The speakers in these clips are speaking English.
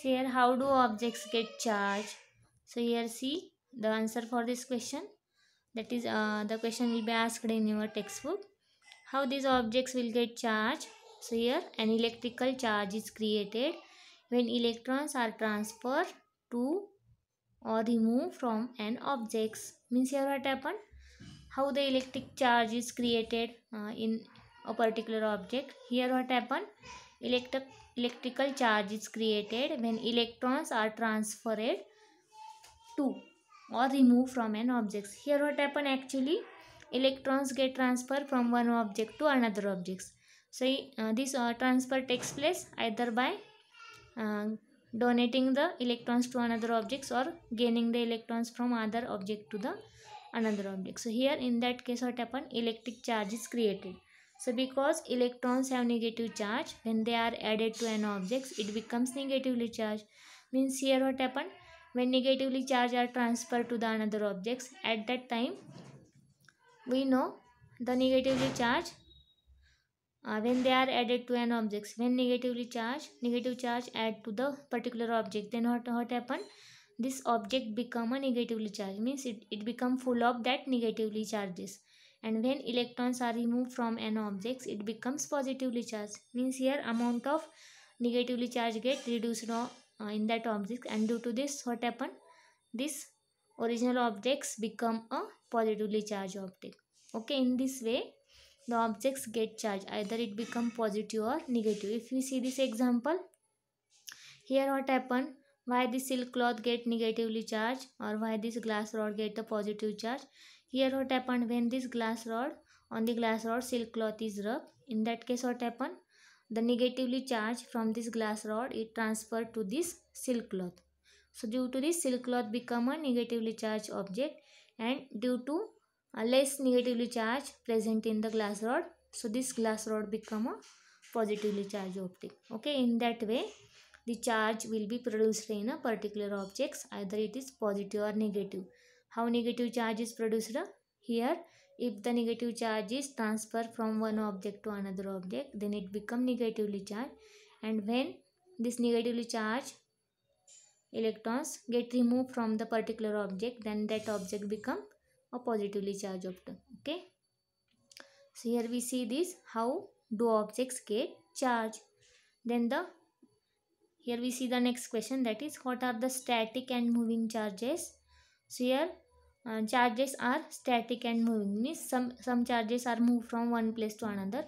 So here how do objects get charged? So here see the answer for this question. That is uh, the question will be asked in your textbook. How these objects will get charged? So here an electrical charge is created when electrons are transferred to or removed from an object. Means here what happened? How the electric charge is created uh, in a particular object. Here what happened? Electric, electrical charge is created when electrons are transferred to or removed from an object. Here what happen actually? Electrons get transferred from one object to another object. So uh, this uh, transfer takes place either by uh, donating the electrons to another objects or gaining the electrons from other object to the another object. So here in that case what happen? Electric charge is created. So because electrons have negative charge, when they are added to an object, it becomes negatively charged. Means here what happened? When negatively charge are transferred to the another objects, at that time, we know the negatively charge uh, when they are added to an object. When negatively charge, negative charge add to the particular object, then what, what happened? This object become a negatively charged means it, it become full of that negatively charges and when electrons are removed from an object it becomes positively charged means here amount of negatively charge get reduced uh, in that object and due to this what happen this original objects become a positively charged object okay in this way the objects get charged either it become positive or negative if we see this example here what happen why this silk cloth get negatively charged or why this glass rod get a positive charge here what happened when this glass rod on the glass rod silk cloth is rubbed. In that case what happened? The negatively charge from this glass rod is transferred to this silk cloth. So due to this silk cloth become a negatively charged object and due to a less negatively charge present in the glass rod. So this glass rod become a positively charged object. Okay in that way the charge will be produced in a particular objects either it is positive or negative how negative charge is produced here if the negative charge is transferred from one object to another object then it become negatively charged and when this negatively charged electrons get removed from the particular object then that object become a positively charged object okay so here we see this how do objects get charged then the here we see the next question that is what are the static and moving charges so here uh, charges are static and moving means some some charges are moved from one place to another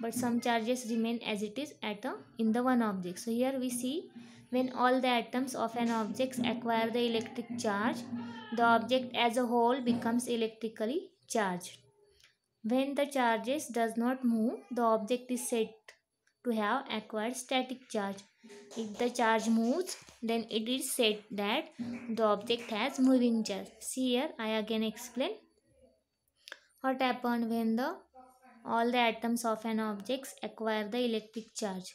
but some charges remain as it is at a, in the one object so here we see when all the atoms of an object acquire the electric charge the object as a whole becomes electrically charged when the charges does not move the object is said to have acquired static charge. If the charge moves, then it is said that the object has moving charge. See here, I again explain what happened when the all the atoms of an object acquire the electric charge.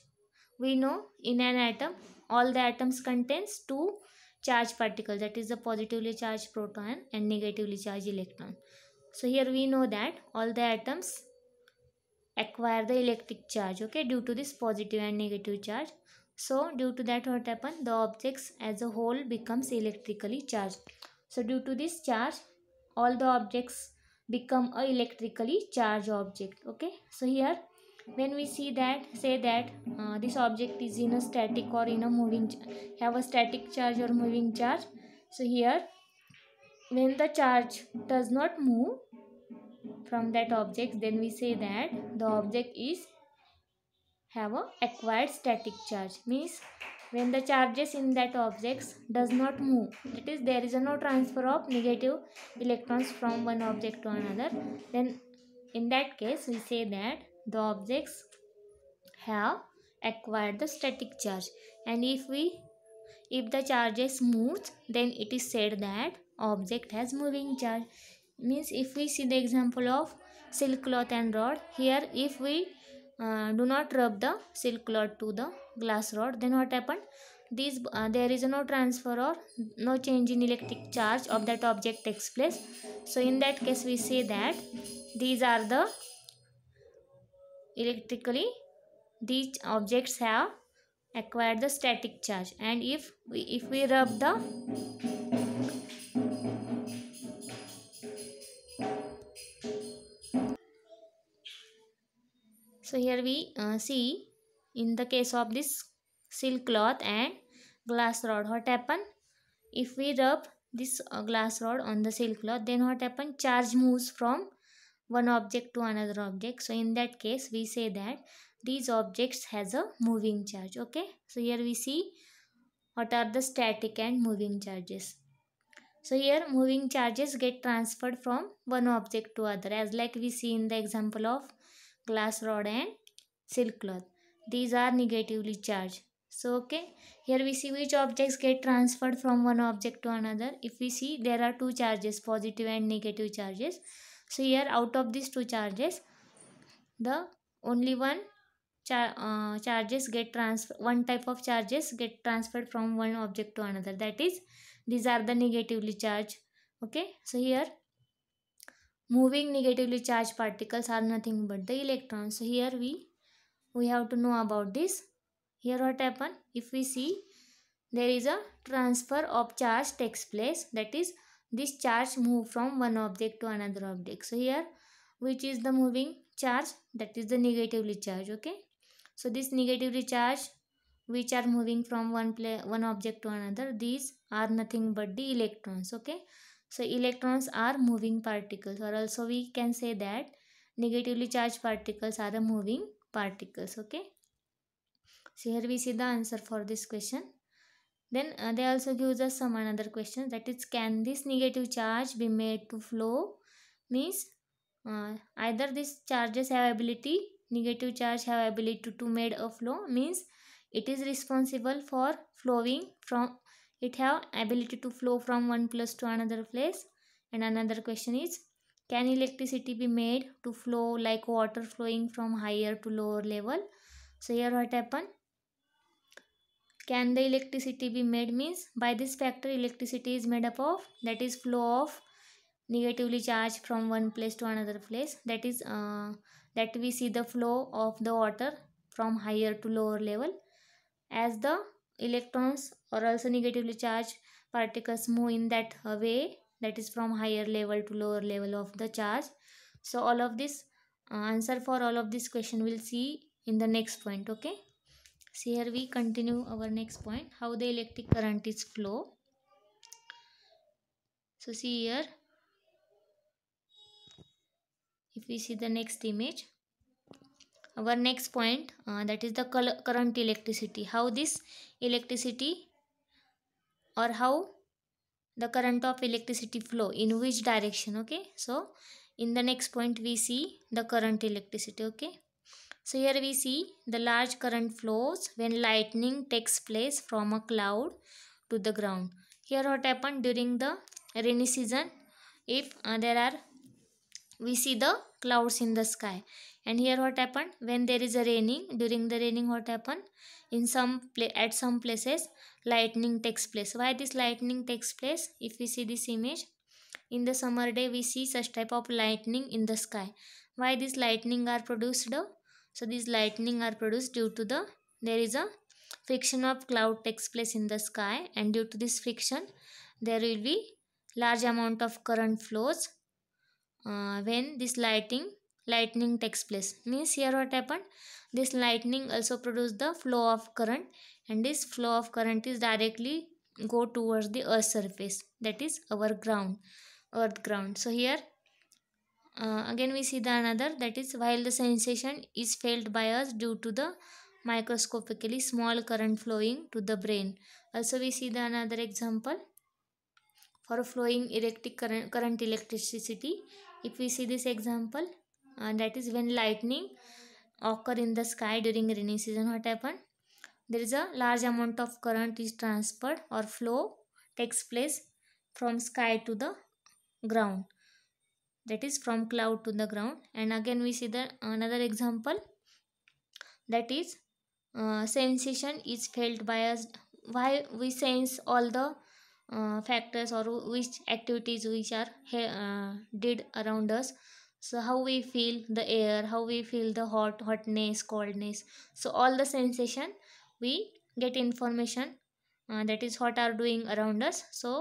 We know in an atom, all the atoms contains two charge particles that is the positively charged proton and negatively charged electron. So here we know that all the atoms acquire the electric charge okay due to this positive and negative charge so due to that what happened the objects as a whole becomes electrically charged so due to this charge all the objects become a electrically charged object okay so here when we see that say that uh, this object is in a static or in a moving have a static charge or moving charge so here when the charge does not move from that object then we say that the object is have a acquired static charge means when the charges in that objects does not move that is there is no transfer of negative electrons from one object to another then in that case we say that the objects have acquired the static charge and if we if the charges moves then it is said that object has moving charge means if we see the example of silk cloth and rod here if we uh, do not rub the silk cloth to the glass rod then what happened these uh, there is no transfer or no change in electric charge of that object takes place so in that case we say that these are the electrically these objects have acquired the static charge and if we if we rub the so here we uh, see in the case of this silk cloth and glass rod what happen if we rub this uh, glass rod on the silk cloth then what happen charge moves from one object to another object so in that case we say that these objects has a moving charge okay so here we see what are the static and moving charges so here moving charges get transferred from one object to other as like we see in the example of glass rod and silk cloth. These are negatively charged. So okay, here we see which objects get transferred from one object to another. If we see there are two charges, positive and negative charges. So here out of these two charges, the only one char uh, charges get transfer one type of charges get transferred from one object to another. That is, these are the negatively charged. Okay, so here Moving negatively charged particles are nothing but the electrons. So here we, we have to know about this. Here what happen? If we see, there is a transfer of charge takes place. That is, this charge move from one object to another object. So here, which is the moving charge? That is the negatively charge, okay? So this negatively charge which are moving from one play one object to another these are nothing but the electrons okay so electrons are moving particles or also we can say that negatively charged particles are the moving particles. Okay. So here we see the answer for this question. Then uh, they also gives us some another question that is can this negative charge be made to flow means uh, either these charges have ability negative charge have ability to, to made a flow means it is responsible for flowing from it have ability to flow from one place to another place. And another question is, can electricity be made to flow like water flowing from higher to lower level? So here what happen? Can the electricity be made means by this factor electricity is made up of that is flow of negatively charged from one place to another place that is uh, that we see the flow of the water from higher to lower level as the electrons or also negatively charged particles move in that way that is from higher level to lower level of the charge so all of this uh, answer for all of this question we'll see in the next point okay so here we continue our next point how the electric current is flow so see here if we see the next image our next point uh, that is the current electricity how this electricity or how the current of electricity flow in which direction okay so in the next point we see the current electricity okay so here we see the large current flows when lightning takes place from a cloud to the ground here what happened during the rainy season if uh, there are we see the clouds in the sky and here what happened when there is a raining during the raining what happened in some at some places lightning takes place why this lightning takes place if we see this image in the summer day we see such type of lightning in the sky why this lightning are produced so this lightning are produced due to the there is a friction of cloud takes place in the sky and due to this friction there will be large amount of current flows uh, when this lighting lightning takes place means here what happened this lightning also produced the flow of current and this flow of current is directly go towards the earth surface that is our ground earth ground so here uh, again we see the another that is while the sensation is felt by us due to the microscopically small current flowing to the brain also we see the another example for flowing electric current, current electricity if we see this example and that is when lightning occur in the sky during rainy season what happen there is a large amount of current is transferred or flow takes place from sky to the ground that is from cloud to the ground and again we see the another example that is uh, sensation is felt by us why we sense all the uh, factors or which activities which are uh, did around us so how we feel the air how we feel the hot hotness coldness so all the sensation we get information uh, that is what are doing around us so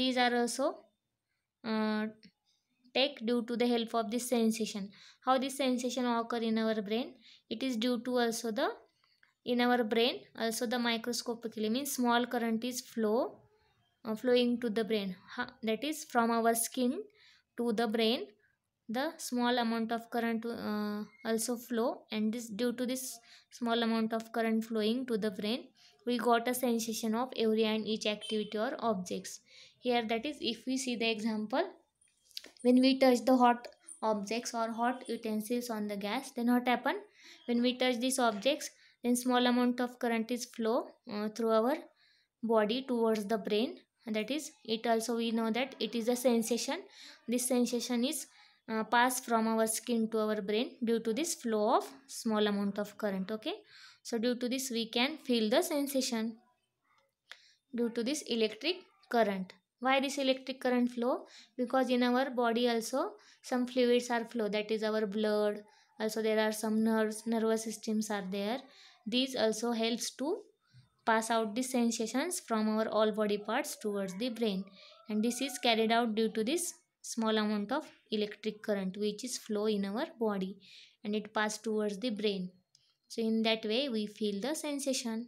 these are also uh, take due to the help of this sensation how this sensation occur in our brain it is due to also the in our brain also the microscopically means small current is flow uh, flowing to the brain that is from our skin to the brain the small amount of current uh, also flow and this due to this small amount of current flowing to the brain we got a sensation of every and each activity or objects here that is if we see the example when we touch the hot objects or hot utensils on the gas then what happen when we touch these objects then small amount of current is flow uh, through our body towards the brain and that is it also we know that it is a sensation this sensation is uh, pass from our skin to our brain due to this flow of small amount of current okay so due to this we can feel the sensation due to this electric current why this electric current flow because in our body also some fluids are flow that is our blood also there are some nerves nervous systems are there these also helps to pass out the sensations from our all body parts towards the brain and this is carried out due to this small amount of electric current which is flow in our body and it pass towards the brain so in that way we feel the sensation